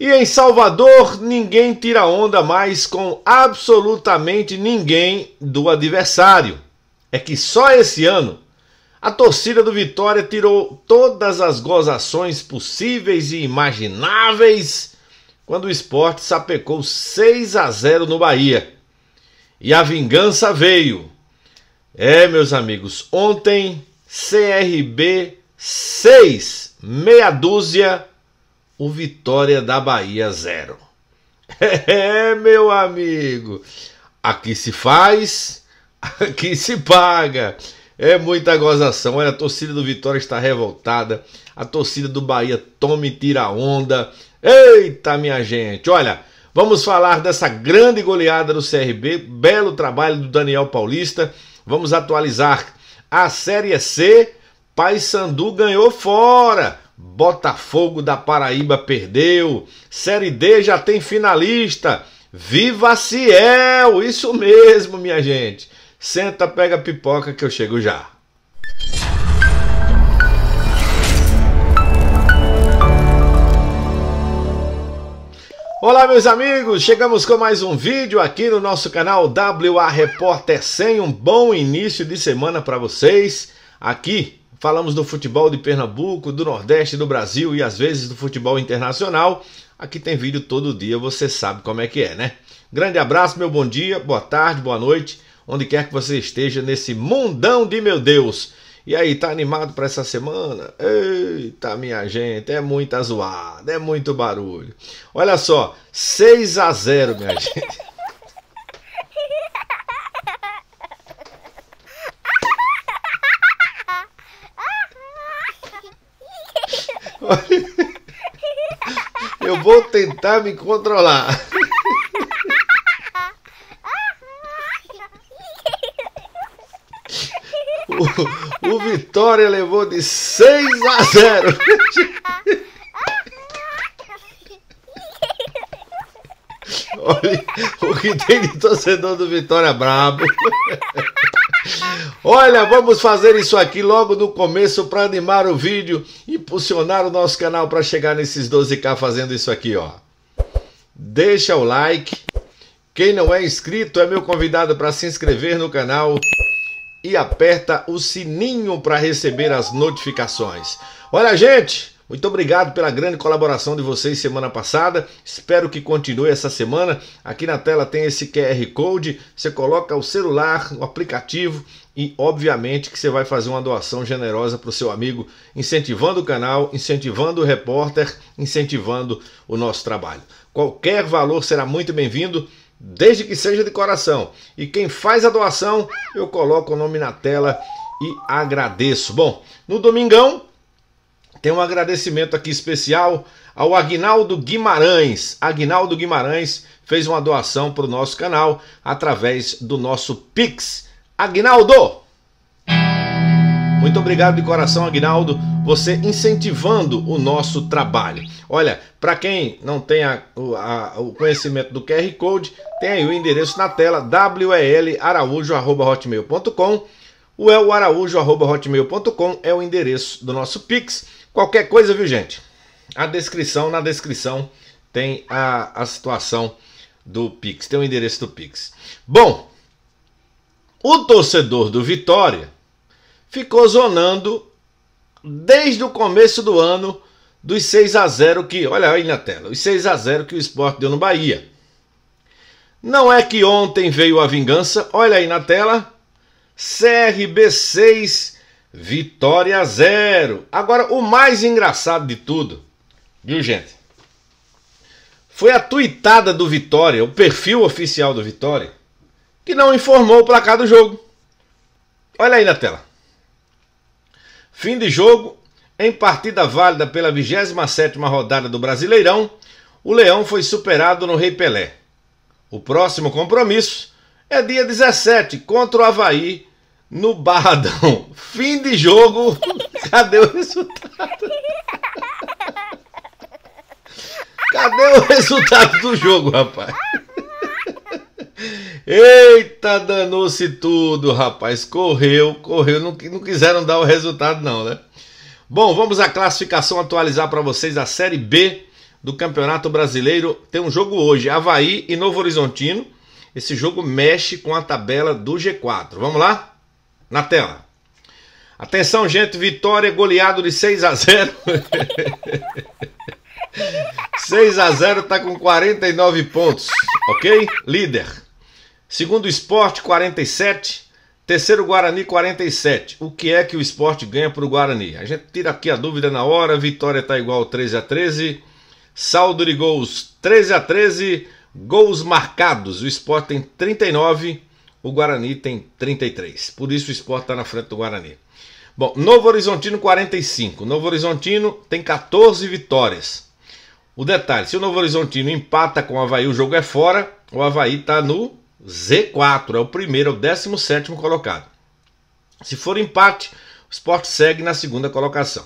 E em Salvador, ninguém tira onda mais com absolutamente ninguém do adversário. É que só esse ano a torcida do Vitória tirou todas as gozações possíveis e imagináveis quando o esporte sapecou 6 a 0 no Bahia. E a vingança veio. É, meus amigos, ontem CRB 6, meia dúzia o Vitória da Bahia 0. É, meu amigo, aqui se faz, aqui se paga. É muita gozação. Olha, a torcida do Vitória está revoltada. A torcida do Bahia toma e tira onda. Eita, minha gente. Olha, vamos falar dessa grande goleada do CRB. Belo trabalho do Daniel Paulista. Vamos atualizar a Série C. Paysandu ganhou fora. Botafogo da Paraíba perdeu. Série D já tem finalista. Viva Ciel! Isso mesmo, minha gente. Senta, pega a pipoca que eu chego já. Olá, meus amigos! Chegamos com mais um vídeo aqui no nosso canal WA Repórter 100. Um bom início de semana para vocês. Aqui Falamos do futebol de Pernambuco, do Nordeste, do Brasil e às vezes do futebol internacional. Aqui tem vídeo todo dia, você sabe como é que é, né? Grande abraço, meu bom dia, boa tarde, boa noite, onde quer que você esteja nesse mundão de meu Deus. E aí, tá animado para essa semana? Eita, minha gente, é muita zoada, é muito barulho. Olha só, 6 a 0, minha gente. Eu vou tentar me controlar. O, o Vitória levou de 6 a 0. Olha o que tem de torcedor do Vitória brabo. Olha, vamos fazer isso aqui logo no começo para animar o vídeo e impulsionar o nosso canal para chegar nesses 12k fazendo isso aqui, ó. Deixa o like. Quem não é inscrito é meu convidado para se inscrever no canal e aperta o sininho para receber as notificações. Olha, gente, muito obrigado pela grande colaboração de vocês semana passada. Espero que continue essa semana. Aqui na tela tem esse QR Code. Você coloca o celular, o aplicativo, e obviamente que você vai fazer uma doação generosa para o seu amigo, incentivando o canal, incentivando o repórter, incentivando o nosso trabalho. Qualquer valor será muito bem-vindo, desde que seja de coração. E quem faz a doação, eu coloco o nome na tela e agradeço. Bom, no domingão tem um agradecimento aqui especial ao Agnaldo Guimarães. Agnaldo Guimarães fez uma doação para o nosso canal através do nosso Pix Agnaldo. Muito obrigado de coração, Agnaldo, você incentivando o nosso trabalho. Olha, para quem não tem a, a, o conhecimento do QR Code, tem aí o endereço na tela welaraújo.hotmail.com o elaraújo.hotmail.com é o endereço do nosso Pix. Qualquer coisa, viu, gente? A descrição, na descrição tem a, a situação do Pix, tem o endereço do Pix. Bom, o torcedor do Vitória ficou zonando desde o começo do ano dos 6 a 0 que, olha aí na tela, os 6 a 0 que o esporte deu no Bahia. Não é que ontem veio a vingança, olha aí na tela, CRB 6, Vitória 0. Agora, o mais engraçado de tudo, viu gente? Foi a tuitada do Vitória, o perfil oficial do Vitória, que não informou o placar do jogo. Olha aí na tela. Fim de jogo, em partida válida pela 27 rodada do Brasileirão, o Leão foi superado no Rei Pelé. O próximo compromisso é dia 17 contra o Havaí no Barradão. Fim de jogo. Cadê o resultado? Cadê o resultado do jogo, rapaz? Eita, danou-se tudo, rapaz. Correu, correu. Não, não quiseram dar o resultado, não, né? Bom, vamos à classificação atualizar para vocês a Série B do Campeonato Brasileiro. Tem um jogo hoje, Havaí e Novo Horizontino. Esse jogo mexe com a tabela do G4. Vamos lá? Na tela. Atenção, gente. Vitória goleado de 6 a 0 6 a 0 tá com 49 pontos, ok? Líder. Segundo o esporte, 47. Terceiro Guarani, 47. O que é que o esporte ganha para o Guarani? A gente tira aqui a dúvida na hora. Vitória está igual 13 a 13. Saldo de gols 13 a 13. Gols marcados. O esporte tem 39. O Guarani tem 33. Por isso o esporte está na frente do Guarani. Bom, Novo Horizontino 45. Novo Horizontino tem 14 vitórias. O detalhe: se o Novo Horizontino empata com o Havaí, o jogo é fora. O Havaí está no Z4 é o primeiro, é o 17 colocado. Se for empate, o Sport segue na segunda colocação.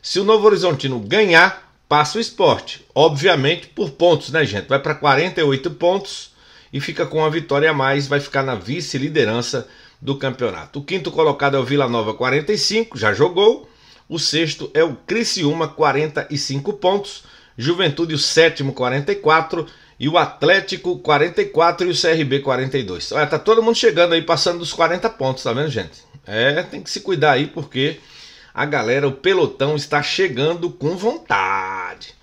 Se o Novo Horizontino ganhar, passa o esporte. Obviamente por pontos, né, gente? Vai para 48 pontos e fica com uma vitória a mais, vai ficar na vice-liderança do campeonato. O quinto colocado é o Vila Nova, 45, já jogou. O sexto é o Criciúma, 45 pontos. Juventude, o sétimo, 44 e o Atlético 44 e o CRB 42. Olha, tá todo mundo chegando aí, passando dos 40 pontos, tá vendo, gente? É, tem que se cuidar aí porque a galera, o pelotão está chegando com vontade.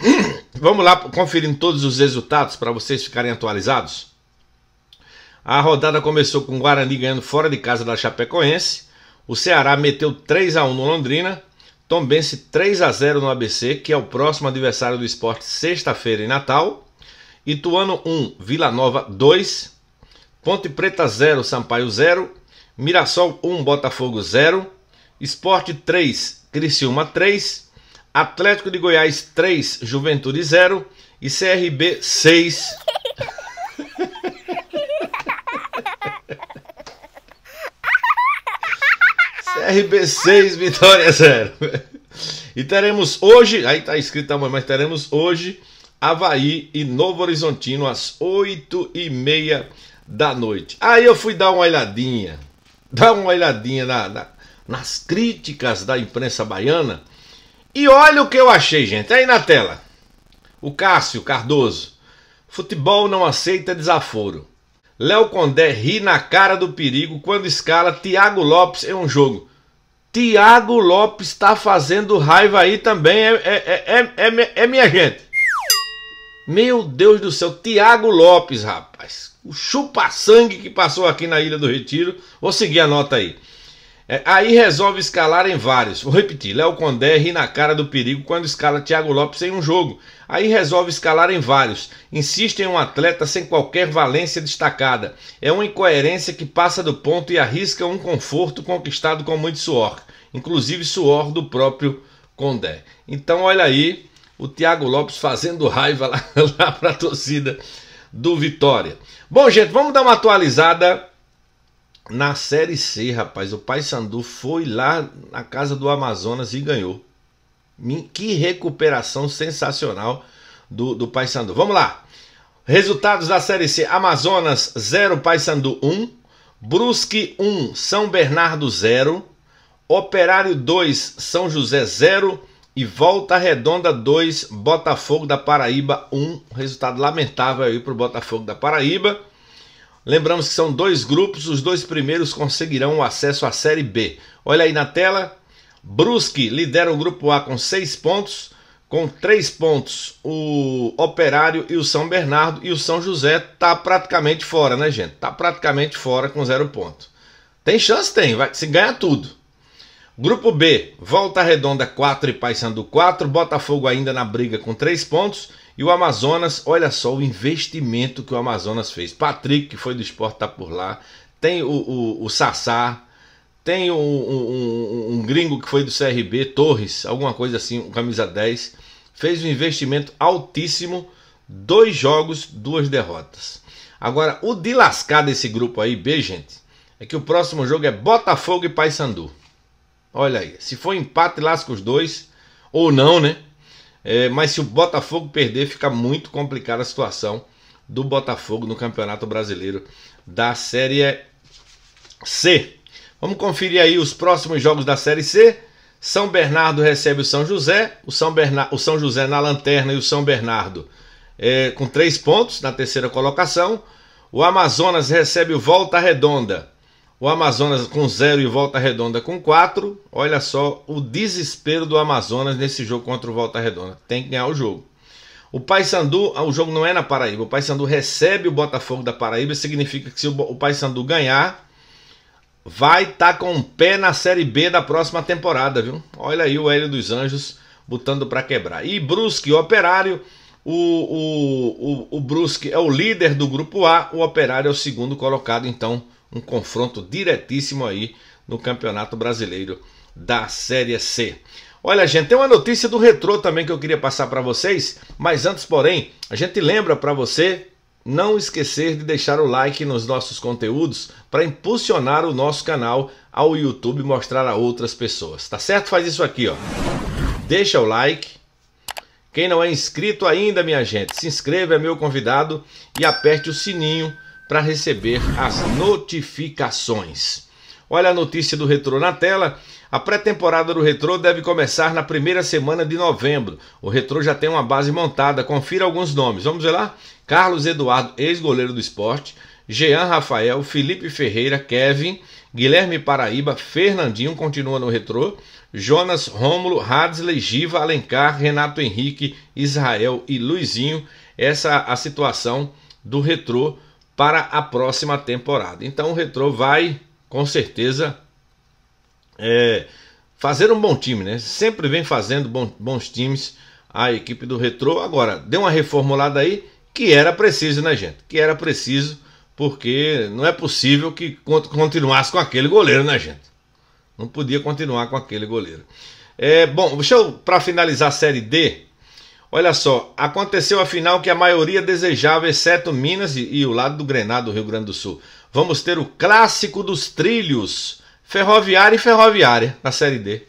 Vamos lá conferindo todos os resultados para vocês ficarem atualizados. A rodada começou com o Guarani ganhando fora de casa da Chapecoense. O Ceará meteu 3 a 1 no Londrina. Tombense 3 a 0 no ABC, que é o próximo adversário do esporte sexta-feira em Natal. Ituano 1, Vila Nova 2, Ponte Preta 0, Sampaio 0, Mirassol 1, Botafogo 0, Esporte 3, Criciúma 3, Atlético de Goiás 3, Juventude 0 e CRB 6. CRB 6, Vitória 0. E teremos hoje, aí tá escrito tamanho, tá mas teremos hoje Havaí e Novo Horizontino às oito e meia da noite. Aí eu fui dar uma olhadinha, dar uma olhadinha na, na, nas críticas da imprensa baiana e olha o que eu achei, gente. Aí na tela, o Cássio Cardoso. Futebol não aceita desaforo. Léo Condé ri na cara do perigo quando escala Thiago Lopes em um jogo. Thiago Lopes está fazendo raiva aí também, é, é, é, é minha gente. Meu Deus do céu, Tiago Lopes, rapaz. O chupa-sangue que passou aqui na Ilha do Retiro. Vou seguir a nota aí. É, aí resolve escalar em vários. Vou repetir: Léo Condé ri na cara do perigo quando escala Thiago Lopes em um jogo. Aí resolve escalar em vários. Insiste em um atleta sem qualquer valência destacada. É uma incoerência que passa do ponto e arrisca um conforto conquistado com muito suor, inclusive suor do próprio Condé. Então, olha aí o Thiago Lopes fazendo raiva lá, lá para a torcida do Vitória. Bom, gente, vamos dar uma atualizada na Série C, rapaz. O Paysandu foi lá na casa do Amazonas e ganhou. Hum, que recuperação sensacional do, do Paysandu. Vamos lá. Resultados da Série C: Amazonas 0, Paysandu 1, um. Brusque 1, um. São Bernardo 0, Operário 2, São José 0, e volta redonda 2, Botafogo da Paraíba 1. Um resultado lamentável aí para o Botafogo da Paraíba. Lembramos que são dois grupos, os dois primeiros conseguirão o acesso à Série B. Olha aí na tela. Brusque lidera o grupo A com 6 pontos. Com 3 pontos, o Operário e o São Bernardo. E o São José tá praticamente fora, né, gente? Tá praticamente fora com 0 ponto. Tem chance? Tem. Vai, se ganha tudo. Grupo B, Volta Redonda 4 e Paysandu 4, Botafogo ainda na briga com 3 pontos e o Amazonas, olha só o investimento que o Amazonas fez. Patrick, que foi do esporte, tá por lá, tem o, o, o Sassá, tem um, um, um, gringo que foi do CRB, Torres, alguma coisa assim, um camisa 10, fez um investimento altíssimo, dois jogos, duas derrotas. Agora, o de lascar desse grupo aí, B, gente, é que o próximo jogo é Botafogo e Paysandu. Olha aí, se for empate, lasca os dois, ou não, né? É, mas se o Botafogo perder, fica muito complicada a situação do Botafogo no Campeonato Brasileiro da Série C. Vamos conferir aí os próximos jogos da Série C. São Bernardo recebe o São José, o São, Bernardo, o São José na lanterna e o São Bernardo é, com três pontos na terceira colocação. O Amazonas recebe o Volta Redonda o Amazonas com 0 e Volta Redonda com 4. Olha só o desespero do Amazonas nesse jogo contra o Volta Redonda. Tem que ganhar o jogo. O Paysandu, ah, o jogo não é na Paraíba. O Paysandu recebe o Botafogo da Paraíba, significa que se o Paysandu ganhar, vai estar tá com o um pé na Série B da próxima temporada, viu? Olha aí o Hélio dos Anjos botando para quebrar. E Brusque, o Operário, o, o, o, o Brusque é o líder do grupo A, o Operário é o segundo colocado, então um confronto diretíssimo aí no Campeonato Brasileiro da Série C. Olha, gente, tem uma notícia do retrô também que eu queria passar para vocês, mas antes, porém, a gente lembra para você não esquecer de deixar o like nos nossos conteúdos para impulsionar o nosso canal ao YouTube mostrar a outras pessoas, tá certo? Faz isso aqui, ó. Deixa o like. Quem não é inscrito ainda, minha gente, se inscreva, é meu convidado e aperte o sininho para receber as notificações. Olha a notícia do Retrô na tela. A pré-temporada do Retrô deve começar na primeira semana de novembro. O Retrô já tem uma base montada, confira alguns nomes. Vamos ver lá? Carlos Eduardo, ex-goleiro do esporte. Jean Rafael, Felipe Ferreira, Kevin, Guilherme Paraíba, Fernandinho continua no Retro; Jonas Rômulo, Radsley, Giva, Alencar, Renato Henrique, Israel e Luizinho. Essa é a situação do Retrô para a próxima temporada. Então o Retro vai, com certeza, é, fazer um bom time, né? Sempre vem fazendo bons times a equipe do Retro Agora, deu uma reformulada aí que era preciso, né, gente? Que era preciso, porque não é possível que continuasse com aquele goleiro, né, gente? Não podia continuar com aquele goleiro. É, bom, deixa eu, para finalizar a Série D, Olha só, aconteceu a final que a maioria desejava, exceto Minas e, e o lado do Grenado, do Rio Grande do Sul. Vamos ter o clássico dos trilhos, ferroviária e ferroviária, na Série D.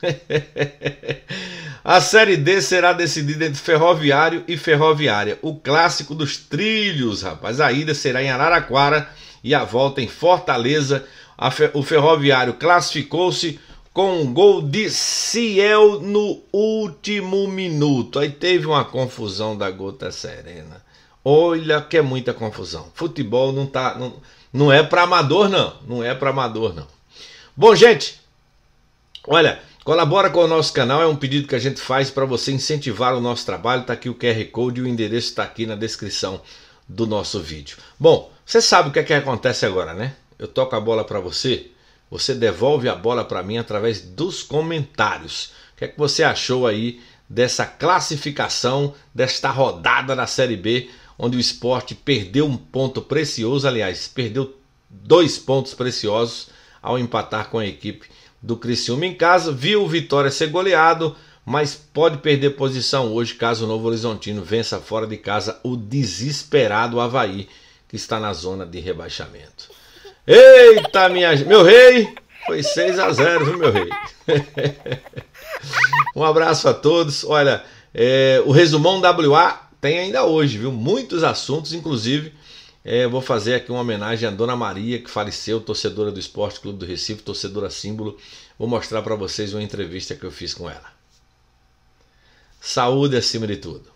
a Série D será decidida entre ferroviário e ferroviária. O clássico dos trilhos, rapaz. A ida será em Araraquara e a volta em Fortaleza. Fe... o ferroviário classificou-se com um gol de Ciel no último minuto. Aí teve uma confusão da gota serena. Olha que é muita confusão. Futebol não tá não, não é para amador não, não é para amador não. Bom, gente, olha, colabora com o nosso canal, é um pedido que a gente faz para você incentivar o nosso trabalho. Tá aqui o QR Code e o endereço está aqui na descrição do nosso vídeo. Bom, você sabe o que é que acontece agora, né? Eu toco a bola para você você devolve a bola para mim através dos comentários. O que é que você achou aí dessa classificação, desta rodada da Série B, onde o esporte perdeu um ponto precioso, aliás, perdeu dois pontos preciosos ao empatar com a equipe do Criciúma em casa, viu o Vitória ser goleado, mas pode perder posição hoje caso o Novo Horizontino vença fora de casa o desesperado Havaí, que está na zona de rebaixamento. Eita, minha. Meu rei! Foi 6 a 0 viu, meu rei? um abraço a todos. Olha, é, o resumão WA tem ainda hoje, viu? Muitos assuntos, inclusive. É, vou fazer aqui uma homenagem à Dona Maria, que faleceu, torcedora do Esporte Clube do Recife, torcedora símbolo. Vou mostrar para vocês uma entrevista que eu fiz com ela. Saúde acima de tudo.